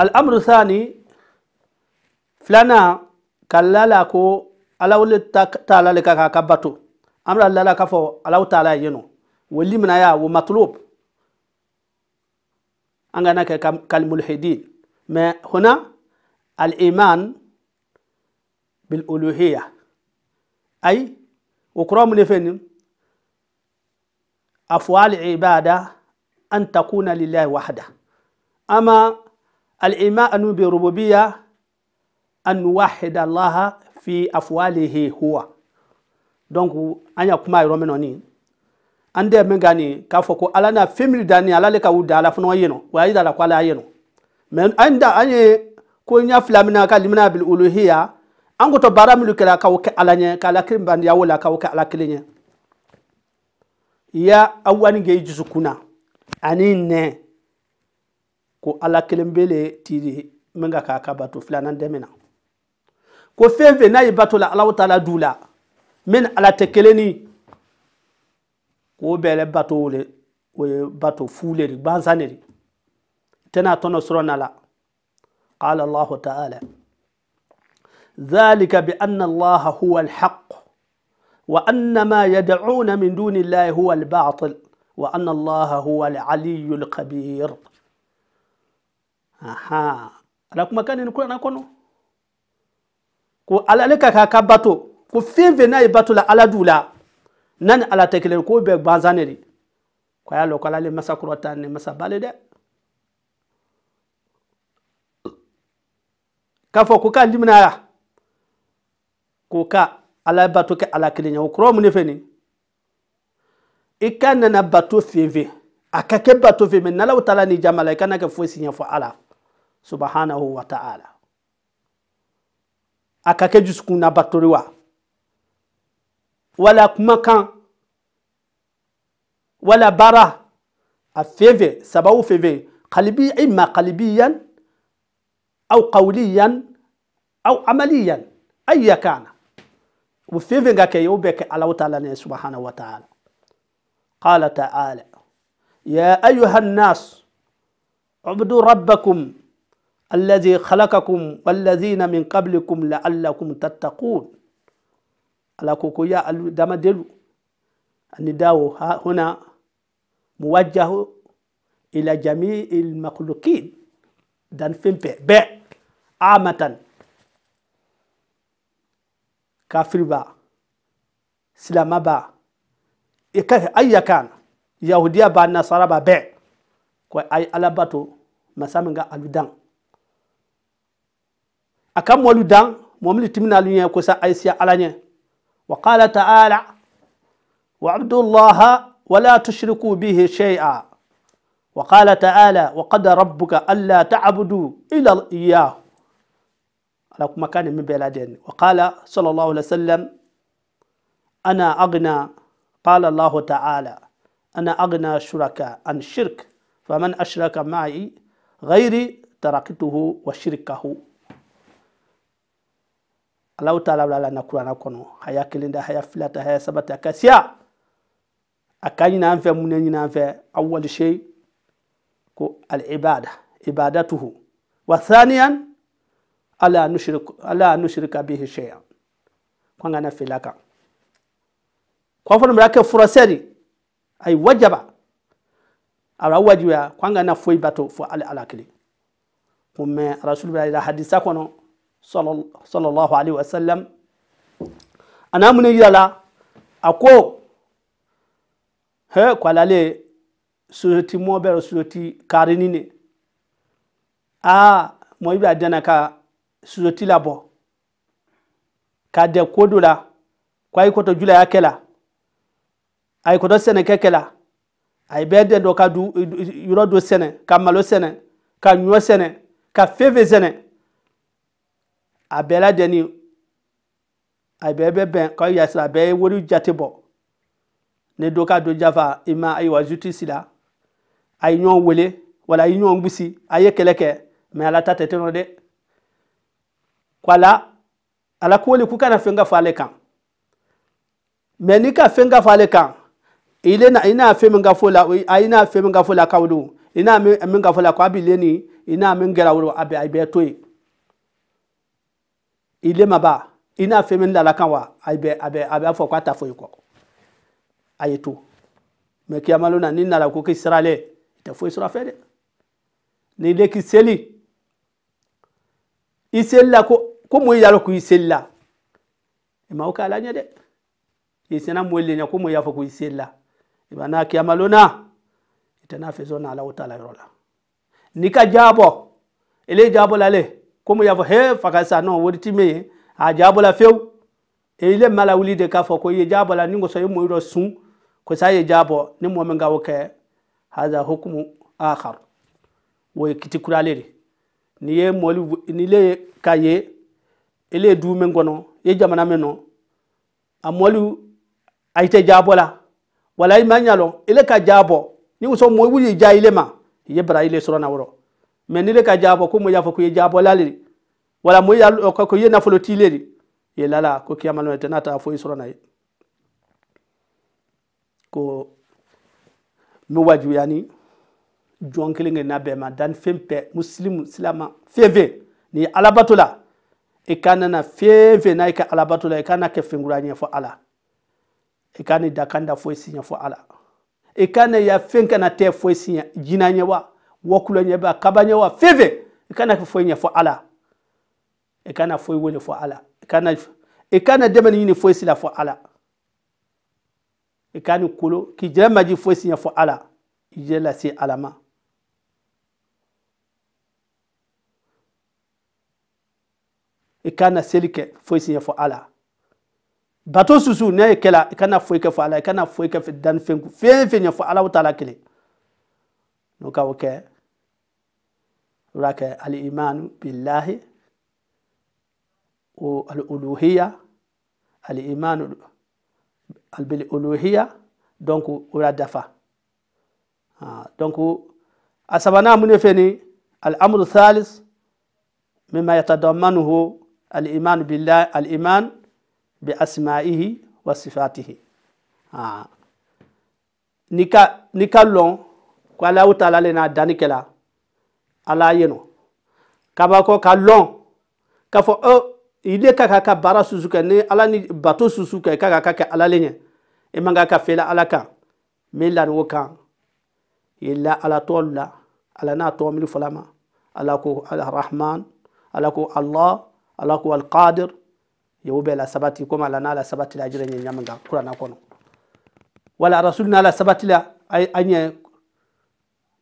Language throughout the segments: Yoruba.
الأمر الثاني فلانا كلا لكو على ولي تعالى لك كبتو أمر الله لك فو ألا تعالى ينو واللي من يا ومطلوب أنا كالملحدين ما هنا الإيمان بالألوهية أي وكرام نفن أفوال عبادة أن تكون لله وحده أما al'imanu bi rububiyya an wahida allaha fi afwalihi huwa an y'a kuma yɔrɔ min na ni an tɛ min kan nin k'a fɔ ko ala na fɛn min da nin ala le ka u da ala fana yen nɔ o y'a ko ala y'a nɔ mɛ an da an ye ko n y'a fila min na ka limina bil uluhiya an ko to baara minnu kɛra k'aw kɛ ala ɲɛ k'ala kelen bandiya la k'aw kɛ ala kelen ɲɛ ya awani ge i dusukun na ani nɛn ko ala kelen bɛ le tiri min ka k'a bato filanan dɛmɛ ko fɛn fɛn n'a ye bato la allah taala dula du min ala tekeleni k'o bele bato le ko bato fule ri de tena tono de tɛna tɔnɔ sɔrɔ na la قال الله تعالى ذلك بأن الله هو الحق وأن ما يدعون من دون الله هو الباطل وأن الله هو العلي الكبير aha ala kumakan nin kurana kono ko ale ka k'a ka bato ko fɛn fɛn n'a ye bato la ala d'u la n'ani ala tɛ kelen ye k'o bɛɛ gbansan de ko y'a lɔ k'ala le masa kurota ta ni masa bale de dɛ k'a fɔ ko k'a ya ko ka ala bato ke ala kelen ye o kɔrɔ ne de fɛ i ka nana bato fɛn fɛn a ka kɛ bato fɛn fɛn n'alaw ta la ni jama la i kana kɛ fosi ɲɛfɔ ala. subhanahu wa ta'ala akake jusukuna batoliwa wala kumakan wala bara a feve sababu feve قلبي إما قلبيا أو قوليا أو عمليا أيا كان وفي فينك يوبك على وتعالى سبحانه وتعالى قال تعالى يا أيها الناس اعبدوا ربكم الذي خلقكم والذين من قبلكم لعلكم تتقون على كوكويا الدم دلو النداء هنا موجه إلى جميع المخلوقين دان فيمبي بي عامة كافر با سلام با أي كان يهودية با نصارى با ب كوي أي ألباتو مسامنغا ألودان aka molu dan mom li timinalu ñe ko sa ay si ala ولا تشركوا به شيئا وقال تعالى وقد ربك ألا تعبدوا إلا إياه على مكان من بلادين وقال صلى الله عليه وسلم أنا أغنى قال الله تعالى أنا أغنى شركاء عن الشرك فمن أشرك معي غيري تركته وشركه alaw taala bila la na kuranna haya kilinda haya filata haya sabata tɛ a ka siya a ka ɲinɛ an fɛ mun ne ɲinɛ ibadatuhu wa thaniyan ala nushrik ala nushrika bihi shay'an kwanga na filaka kwa kan ko fana bɛ kɛ wajaba ala bɛ kwanga na an kana bato fo ala alakli kuma ko mɛ hadisa kono sallallahu alaihi wasallam anamune yidala ako he kwalale surati mo bere surati karini ne a mo ibra dana ka surati labo ka de kodola kwa ikoto jula yakela ay koto sene kekela ay bede do ka du yuro do sene ka malo sene ka nyuo sene ka feve sene abɛɛla deni a bɛɛ bɛ bɛn ka yasira a bɛɛ ye jate bɔ ne do ka do jafa ima ma ayiwa zuti sila a ye ɲɔgɔn wele wala a ye ɲɔgɔn gbisi a ye kɛlɛ kɛ mɛ ala ta tɛ tɛnɔ dɛ ko ala ala ko kana fɛn ka fɔ ale kan mɛ n'i ka fɛn ka fɔ ale kan i le na i n'a fɛn min ka fɔ la a i n'a fɛn min ka fɔ la kaw do i n'a min ka fɔ la ko bi le ni i n'a min gɛrɛ a a bɛ a bɛɛ to yen ile ma ba i n'a fɛn min lala kan wa a bɛ a bɛ a b'a fɔ k'a ta foyi kɔ a ye to mɛ kiyamalo na ni nana ko k'i sara i tɛ foyi sɔrɔ a fɛ dɛ n'i de k'i seli i seli la ko ko mun y'a k'i seli la i ma o k'a la ɲɛ dɛ i sena mun le ɲɛ ko mun y'a fɔ k'i seli la i b'a n'a kiyamalo na i tɛ n'a fɛ sɔrɔ n'ala o ta la yɔrɔ la n'i ka jaabɔ ele jaabɔ la ale komu yafo he faka sa no wori time a jabola few e ile mala wuli de ka fo ko ye jabola ni ngo so ye moyro sun ko sa ye jabo ni mo men gawo ke hada hukmu akhar wo kiti kuralere ni ye moli ni le ka ye ele du men gono ye jamana men no a moli ayite jabola wala imanyalo ile e ka jabo ni ngo so moy wuli ja ile ma ye bara ile sura na woro menire ka jabo ko mo yafo ko ye jabo laliri wala mo ya ko ye nafolo tileri ye lala ko kiyamalno te nata fo isro nay ko no waju yani jon kelenge na be ma dan fempe muslim silama feve ni alabatula e kanana feve na e ka alabatula e kana ke fingura nye fo ala e kani dakanda fo isinya fo ala e kana ya fenka na te fo isinya jina nye wa wɔkulɔ nyɛ ba kaba wa feve, i kana foyi ɲɛ fɔ ala i kana foyi wele fɔ ala i kana i kana dɛmɛni ɲini foyi si la fɔ ala i ka ni kolo k'i jɛn maji foyi si ɲɛ fɔ ala i jɛn lase ala ma. i kana seli kɛ foyi si ɲɛfɔ ala bato susu n'a ye kɛla i kana foyi kɛ fɔ ala i kana foyi kɛ danni fɛn kun fɛn fɛn ɲɛfɔ ala ta la kelen n'o ka o kɛ rake uh, al'imanu billahi al'uluhiya al'imanu al'uluhiya donc ura dafa ah, donc asabana mune feni al'amru thalis mimma yatadammanuhu al'imanu billahi al'iman bi asma'ihi wa sifatihi ah, nika nika lɔn ko alahu taala le na dani ala yen nɔ kaba kɔ ka lɔn k'a fɔ ɔ ile ka ka ka baara susu kɛ ni ala ni bato susu kɛ ka ka ka kɛ ala le ɲɛ i man ka ka fela ala kan min laniwo kan i la ala tɔ la ala n'a tɔ mili fɔla ma ala ko alrahman ala ko allah ala ko alqadir yewo bɛɛ la sabati komi ala n'a la sabati la a jirɛ ɲɛ ɲamin kan kurana kɔnɔ wala rasul n'a la sabati la a ɲɛ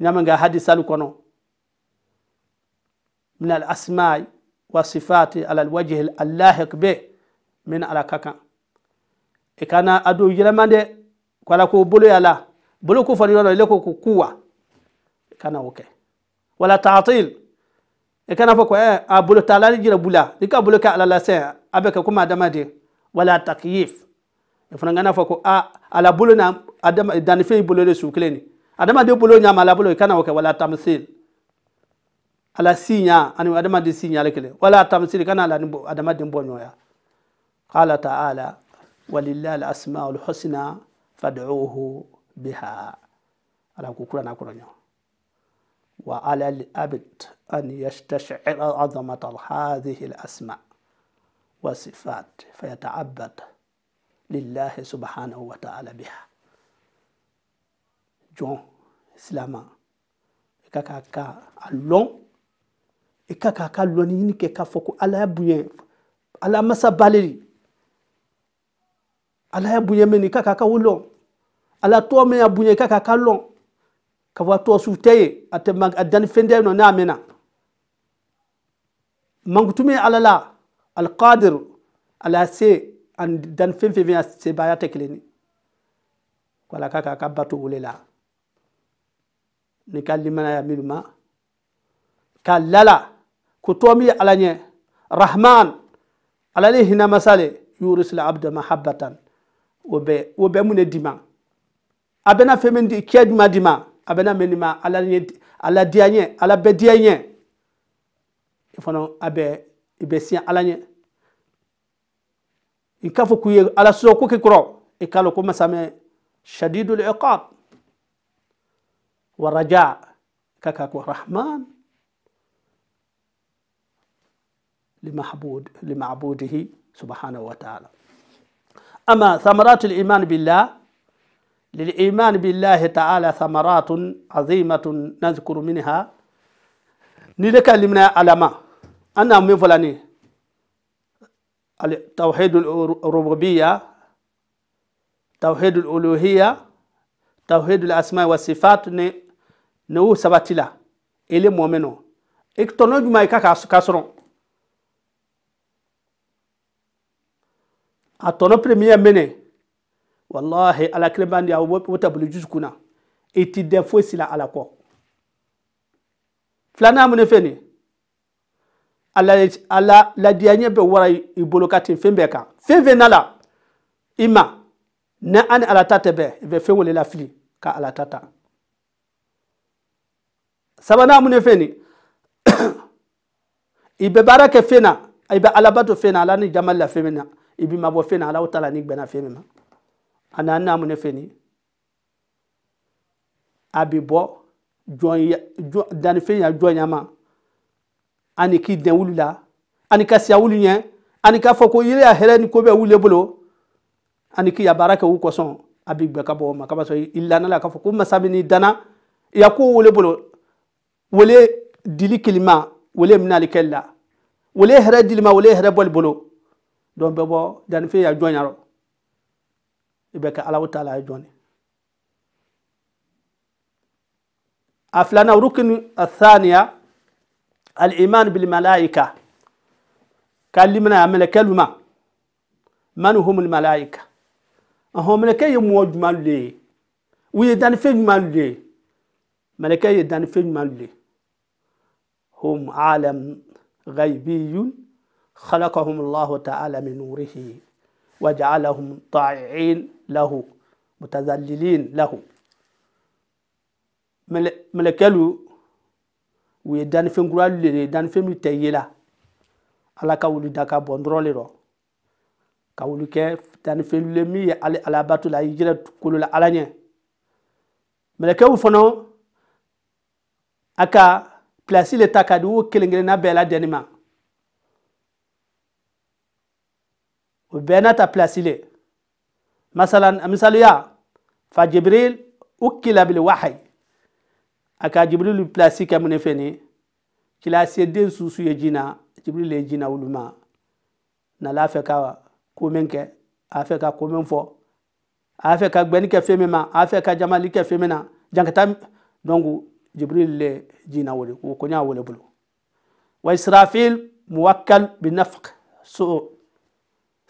ɲamin kan hadisalu kɔnɔ min al asma'i wa sifati ala al wajhi al lahiq be min ala kakan e kana ado yɛlɛmande ko ala ko bolo ya la bolo ko fani yɔrɔ ile ko ko kuwa e kana o kɛ wala taatil e kana fɔ ko ɛ a bolo taala ni jira bula i ka bolo kɛ ala la sɛn a bɛ kɛ komi adamaden wala takiyif e fana kana fɔ ko a ala bolo na adama dannifɛn bolo de su kelen ni adamaden bolo ɲama ala bolo i kana o kɛ wala tamsil ala sinya ani adama de sinya ale kelen wala tamsil kana ala adama de bonyo ya qala taala walillahi alasmaul husna fad'uhu biha ala kukura na kɔrɔ wa ala al-abd an yastash'ira 'azamata hadhihi al-asma wa sifat fayata'abbad lillahi subhanahu wa ta'ala biha jɔn islama kaka ka long e ka k'a ka lɔnniɲini kɛ k'a fɔ ko ala ya bonya ala masa bale de ala ya bonya mɛn i ka k'a ka o lɔn ala tɔgɔ min ya bonya i ka k'a ka lɔn ka fɔ a tɔgɔ su tɛ ye a tɛ a danni fɛn tɛ yen nɔ n'a mɛnna mankutu min ala la alqadir ala se ani danni fɛn fɛn fɛn sebaya tɛ kelen ye ko ala ka k'a ka bato o de la ni ka ya minnu ma ka lala. كتومي على ني رحمن على لي هنا مسالي يورس العبد محبة وبي وبي من ديما أبنا فمن دي كيد ما دماء أبنا من ما على ني على دياني على بدياني يفنون أبي يبسيا على ني إن كفو fɔ على سوكو ala sosokuki kɔrɔ i k'a lɔn ko masamɛ shadidul iqab لمحبود لمعبوده سبحانه وتعالى أما ثمرات الإيمان بالله للإيمان بالله تعالى ثمرات عظيمة نذكر منها نتكلمنا على ما أنا من فلاني توحيد الربوبية توحيد الألوهية توحيد الأسماء والصفات نو سباتلا إلي مؤمنو إكتنوج ما يكاك كاسرون a tɔnɔ premier mene wallahi ala kelen b'an di yan o ta jusu kunna i ti dɛ foyi si la ala kɔ filanan mun de nin ala ala ladiya ɲɛ bɛ wara i bolo ka ten fɛn bɛɛ kan fɛn fɛn na la i ma ni an ala ta tɛ bɛn i bɛ fɛn wele lafili ka ala ta ta sabanan mun de filɛ nin i bɛ baara kɛ fɛn na i bɛ alabato fɛn na ala ni jama la fɛn min na ibi ma bɔ fɛn na alaw ta la ni gbɛna fɛn min ma a na na ne fɛ ni a bi bɔ jɔn ya jɔn dannifɛn ya jɔn ya ma ani k'i dɛn wuli la ani ka siya wuli ɲɛ ani k'a fɔ ko yiri ya hɛrɛ ni ko bɛ wuli e bolo ani k'i ya baara kɛ u kɔsɔn a bi gbɛ ka bɔ o ma kaba i lana la k'a fɔ ko masa min n'i danna ya ko wele bolo wele dili kilima wele minɛli kɛli la wele hɛrɛ dili ma wele hɛrɛ bɔli bolo. don bebo dan fe y'a jɔn yarɔ i bɛ kɛ alaw ta la a jɔn de athaniya al-iman bil malaika ka limina a mɛlɛkɛ luma mani humul malaika ɔhɔn mɛlɛkɛ ye mɔɔ jumɛn lu ye u ye danifɛn jumɛn lu ye mɛlɛkɛ ye danifɛn jumɛn lu ye hum alam ghaibiyun خلقهم الله تعالى من نوره وجعلهم طائعين له متذللين له ملكلو وي دان فين غرال لي دان فين تيلا ala ka wuli da ka bɔn dɔrɔn le rɔ ka wuli kɛ danni fɛn le min ye ale alabato la a y'i yɛrɛ kolo la ala ɲɛ mɛlɛkɛw fana a ka pilasi le ta ka di o kelen kelenna bɛɛ la dɛnni ma o benata placile masalan misaluya fa jibril ukkila bil waxay aka jibril placi kamune feni cila sedden susuye jina jibril ye jina wuluma nala fe ka komen ke afe ka komen fo afe ka gbeni ke femema afe ka jamali ke femena jankata donc jibril le jina wole wo koña wole bulu wa israfil muwakkal bi nafq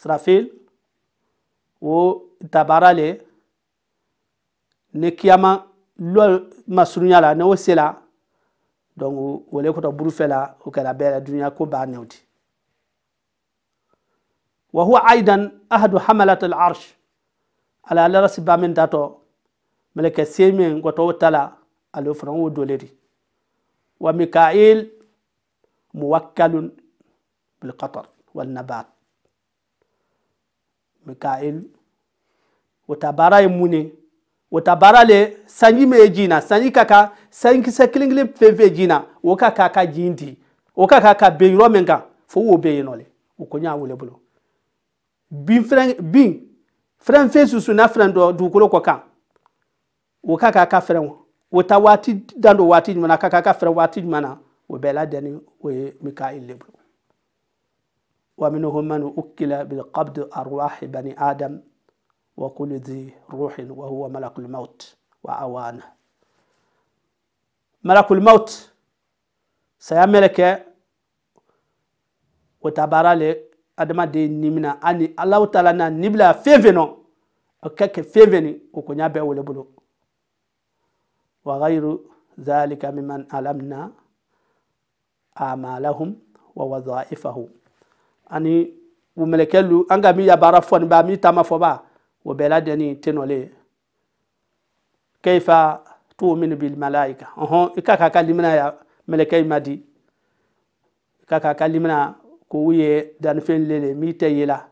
إسرافيل وتبارا لي نكياما لول مسرنيا لا نوسيلا donc wole koto buru fela o kɛra bɛɛ la duniɲa ko b'a nɛw ti wa huwa aidan ahadu hamalat alarsh ala alarasi ba min tatɔ mɛlɛkɛ see min kɔtɔ o tala ale fana wo dole di wa mikail muwakkalun bilqatar walnabat mikail wotabara ye mun ne wotabara le sanji me ye jin na sanji ka ka sanji kisɛ kelen kelen fɛn fɛn jin o ka ka ka jin di o ka ka ka ben yɔrɔ min kan fo wo bɛ yen nɔ le o ko n y'a wele bolo bin fɛn bin fɛn fɛn susu n'a fɛn dɔ dugukolo kɔ kan o ka ka ka fɛn o o ta waati dan do waati jumɛn na ka ka ka fɛn waati jumɛn na o bɛɛ la dɛni o ye mikail le bolo. ومنهم من أكل بالقبض أرواح بني آدم وكل ذي روح وهو ملك الموت وأوانه ملك الموت سيملك وتبارى لأدم دي نمنا أني الله تعالى نبلا فيفنو وكاك فيفني وكنا بأول بلو وغير ذلك ممن ألمنا أعمالهم ووظائفهم ani wo mɛlɛkɛlu an mi ya fɔ nin ba mi taama fɔ ba o bɛɛ la deni tenɔle keifa tu'minu bil malaika ɔhɔn i ka k'a ka limina ya mɛlɛkɛ ma di i ka k'a ka limina k'u ye dannifɛn lele mi tɛ ye la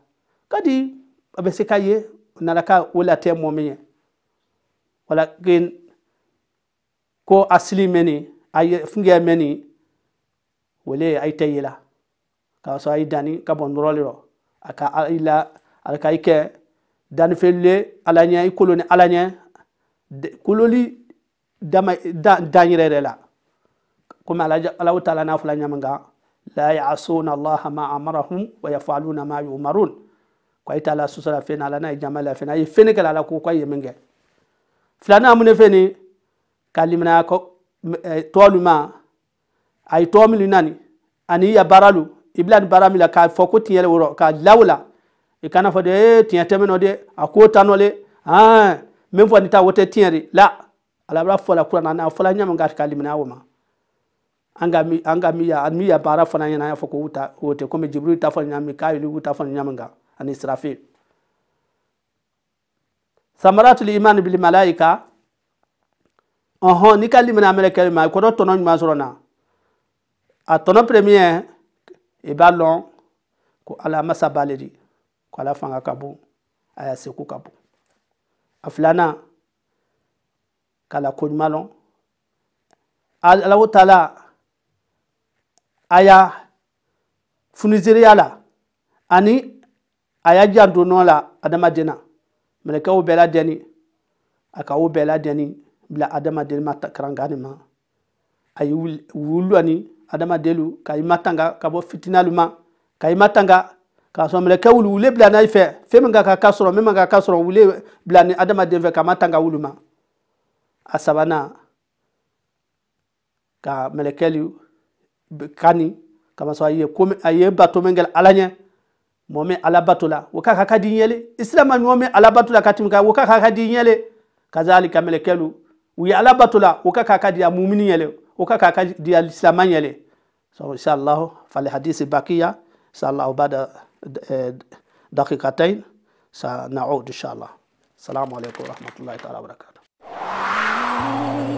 ka di a bɛ se ka ye o nana ka mɔ min ye walakin ko asili mɛni a fungɛ mɛni wale ayi tɛ ye la k'a sɔrɔ a y'i dani ka bɔ nɔrɔ le rɔ a ka yi la a ka i kɛ dannifeerele ala ɲɛ i kolo ni ala ɲɛ kololi dama da dan yɛrɛ yɛrɛ la komi alaw ta la n'a fɔla ɲamin kan la ya'asuna allaha ma amarahum wa yafaluna ma yumarun ko ayi t'a la susala fɛn ala n'a ye jama la fɛn a ye fɛn kɛla ala ko ko a ye min kɛ filanan mun ne ka liminaya tɔlu ma a ye tɔ minnu nani ani yabaralu i ni baara la k'a fɔ ko tiɲɛ wɔrɔ k'a bila o kana fɔ de ee tiɲɛ de a ko ta nɔ le han ta o tɛ tiɲɛ la ala b'a fɔ kura na n'a fɔla ɲɛ min ka k'a limina o mi an mi ya mi ya baara fana ɲɛna y'a fɔ ko ta o tɛ ta fɔ ɲami k'a yɛrɛ ta fɔ ɲami kan ani sirafe samaratul iman bil malaika ɔhɔn n'i ka limina mɛlɛkɛ ma kɔrɔ tɔnɔ ɲuman sɔrɔ na a tɔnɔ premier i b'a lɔn ko ala masa b'ale de ko ala fanga ka bon a y'a seko ka bon a filanan k'ala koɲuman lɔn alawo ta la a y'a funisereya la ani a y'a janto nɔ la adamaden na mɛlɛkɛw bɛɛ ladɛnni a ka o bɛɛ ladɛnni bila adamaden ma karankani ma a ye wulilɔni adamadenlu ka i matanga ka bɔ fitinalu ma ka i matanga k'a sɔrɔ mɛlɛkɛ wulu wule bila n'a fɛ fɛn min ka ka ka sɔrɔ min man ka ka sɔrɔ wule bila ni adamaden fɛ k'a matanga tanga wulu ma a sabanan ka mɛlɛkɛli kani kamasɔrɔ a ye ko a ye bato min kɛ ala ɲɛ mɔgɔ ala bato la o ka ka ka di ɲɛle isilamu mɔgɔ min ala bato la ka tɛmɛ kan o ka ka ka di ɲɛle kazali ka mɛlɛkɛlu u ye ala bato la o ka ka ka di a mumuni ɲɛle وكاكا دي الإسلام يلي so إن شاء الله فالحديث باقية إن شاء الله بعد دقيقتين سنعود إن شاء الله السلام عليكم ورحمة الله تعالى وبركاته